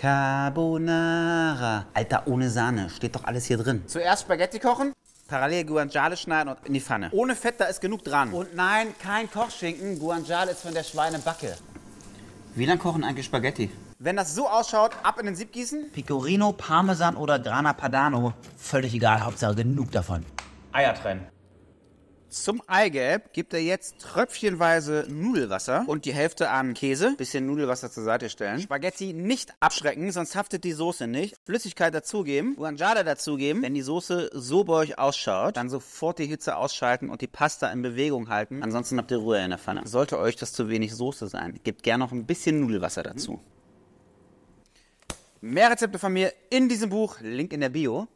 Carbonara. Alter, ohne Sahne. Steht doch alles hier drin. Zuerst Spaghetti kochen. Parallel Guanciale schneiden und in die Pfanne. Ohne Fett, da ist genug dran. Und nein, kein Kochschinken. Guanciale ist von der Schweinebacke. Wie lange kochen eigentlich Spaghetti? Wenn das so ausschaut, ab in den Sieb gießen. Pecorino, Parmesan oder Grana Padano. Völlig egal, Hauptsache genug davon. Eier trennen. Zum Eigelb gibt er jetzt tröpfchenweise Nudelwasser und die Hälfte an Käse. Bisschen Nudelwasser zur Seite stellen. Spaghetti nicht abschrecken, sonst haftet die Soße nicht. Flüssigkeit dazugeben, Guanciale dazugeben. Wenn die Soße so bei euch ausschaut, dann sofort die Hitze ausschalten und die Pasta in Bewegung halten. Ansonsten habt ihr Ruhe in der Pfanne. Sollte euch das zu wenig Soße sein, gebt gerne noch ein bisschen Nudelwasser dazu. Mehr Rezepte von mir in diesem Buch, Link in der Bio.